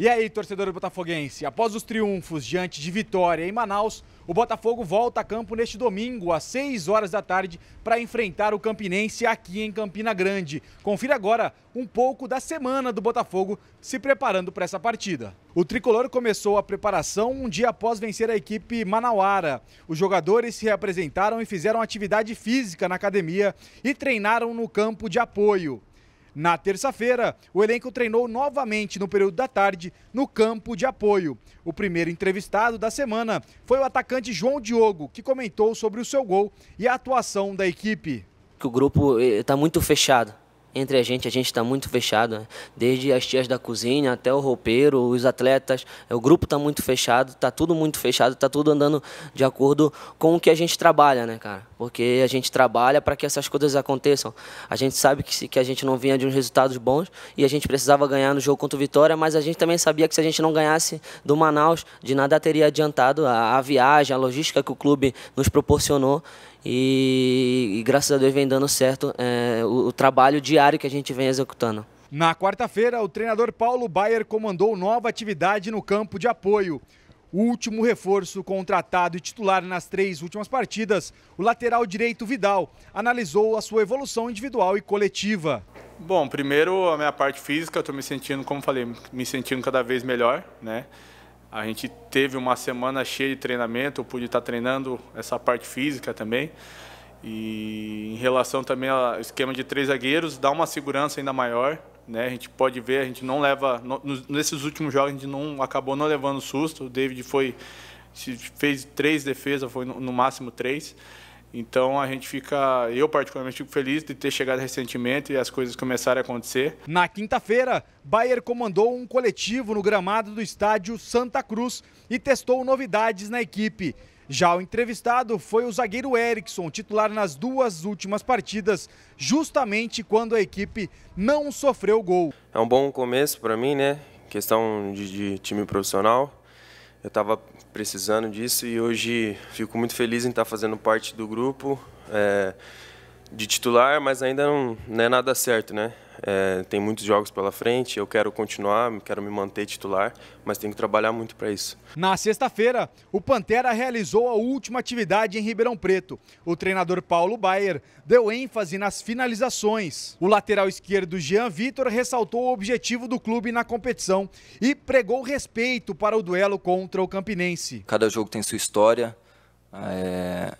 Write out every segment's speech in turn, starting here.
E aí, torcedor botafoguense, após os triunfos diante de Vitória em Manaus, o Botafogo volta a campo neste domingo, às 6 horas da tarde, para enfrentar o Campinense aqui em Campina Grande. Confira agora um pouco da semana do Botafogo se preparando para essa partida. O tricolor começou a preparação um dia após vencer a equipe manauara. Os jogadores se reapresentaram e fizeram atividade física na academia e treinaram no campo de apoio. Na terça-feira, o elenco treinou novamente no período da tarde no campo de apoio. O primeiro entrevistado da semana foi o atacante João Diogo, que comentou sobre o seu gol e a atuação da equipe. Que o grupo está eh, muito fechado entre a gente, a gente está muito fechado, né? desde as tias da cozinha até o roupeiro, os atletas, é, o grupo está muito fechado, está tudo muito fechado, está tudo andando de acordo com o que a gente trabalha, né, cara? Porque a gente trabalha para que essas coisas aconteçam. A gente sabe que, se, que a gente não vinha de uns resultados bons e a gente precisava ganhar no jogo contra o Vitória, mas a gente também sabia que se a gente não ganhasse do Manaus, de nada teria adiantado a, a viagem, a logística que o clube nos proporcionou e, e graças a Deus vem dando certo é, o, o trabalho diário que a gente vem executando. Na quarta-feira, o treinador Paulo Baier comandou nova atividade no campo de apoio. O último reforço contratado e titular nas três últimas partidas, o lateral direito Vidal, analisou a sua evolução individual e coletiva. Bom, primeiro a minha parte física, estou me sentindo, como falei, me sentindo cada vez melhor, né? A gente teve uma semana cheia de treinamento, eu pude estar treinando essa parte física também. E em relação também ao esquema de três zagueiros, dá uma segurança ainda maior. Né? A gente pode ver, a gente não leva. nesses últimos jogos a gente não acabou não levando susto. O David foi. Fez três defesas, foi no máximo três. Então a gente fica, eu particularmente fico feliz de ter chegado recentemente e as coisas começaram a acontecer. Na quinta-feira, Bayer comandou um coletivo no gramado do estádio Santa Cruz e testou novidades na equipe. Já o entrevistado foi o zagueiro Erickson, titular nas duas últimas partidas, justamente quando a equipe não sofreu gol. É um bom começo para mim, né? Questão de, de time profissional eu estava precisando disso e hoje fico muito feliz em estar tá fazendo parte do grupo. É, de titular, mas ainda não, não é nada certo, né? É, tem muitos jogos pela frente, eu quero continuar, quero me manter titular, mas tenho que trabalhar muito para isso. Na sexta-feira, o Pantera realizou a última atividade em Ribeirão Preto. O treinador Paulo Bayer deu ênfase nas finalizações. O lateral esquerdo Jean Vitor ressaltou o objetivo do clube na competição e pregou respeito para o duelo contra o Campinense. Cada jogo tem sua história. É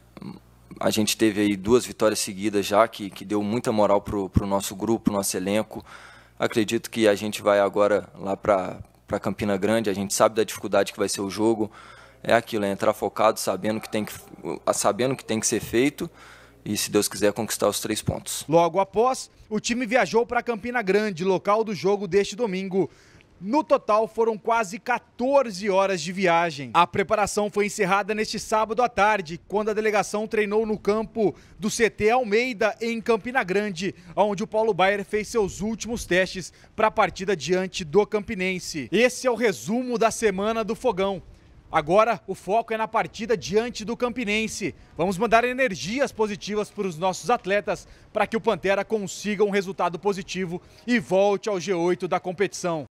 a gente teve aí duas vitórias seguidas já, que, que deu muita moral para o nosso grupo, nosso elenco. Acredito que a gente vai agora lá para Campina Grande, a gente sabe da dificuldade que vai ser o jogo. É aquilo, é entrar focado, sabendo que tem que, sabendo que, tem que ser feito e, se Deus quiser, conquistar os três pontos. Logo após, o time viajou para Campina Grande, local do jogo deste domingo. No total, foram quase 14 horas de viagem. A preparação foi encerrada neste sábado à tarde, quando a delegação treinou no campo do CT Almeida, em Campina Grande, onde o Paulo Baier fez seus últimos testes para a partida diante do Campinense. Esse é o resumo da semana do Fogão. Agora o foco é na partida diante do Campinense. Vamos mandar energias positivas para os nossos atletas para que o Pantera consiga um resultado positivo e volte ao G8 da competição.